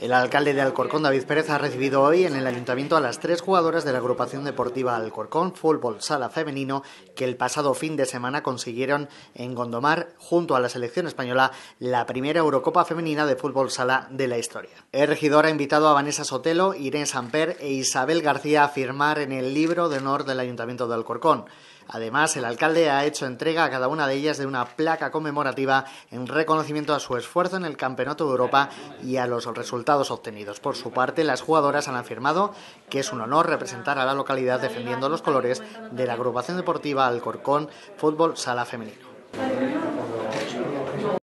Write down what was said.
El alcalde de Alcorcón, David Pérez, ha recibido hoy en el ayuntamiento a las tres jugadoras de la agrupación deportiva Alcorcón Fútbol Sala Femenino que el pasado fin de semana consiguieron en Gondomar, junto a la selección española, la primera Eurocopa femenina de fútbol sala de la historia. El regidor ha invitado a Vanessa Sotelo, Irene Samper e Isabel García a firmar en el libro de honor del ayuntamiento de Alcorcón. Además, el alcalde ha hecho entrega a cada una de ellas de una placa conmemorativa en reconocimiento a su esfuerzo en el Campeonato de Europa y a los resultados obtenidos. Por su parte, las jugadoras han afirmado que es un honor representar a la localidad defendiendo los colores de la agrupación deportiva Alcorcón Fútbol Sala Femenino.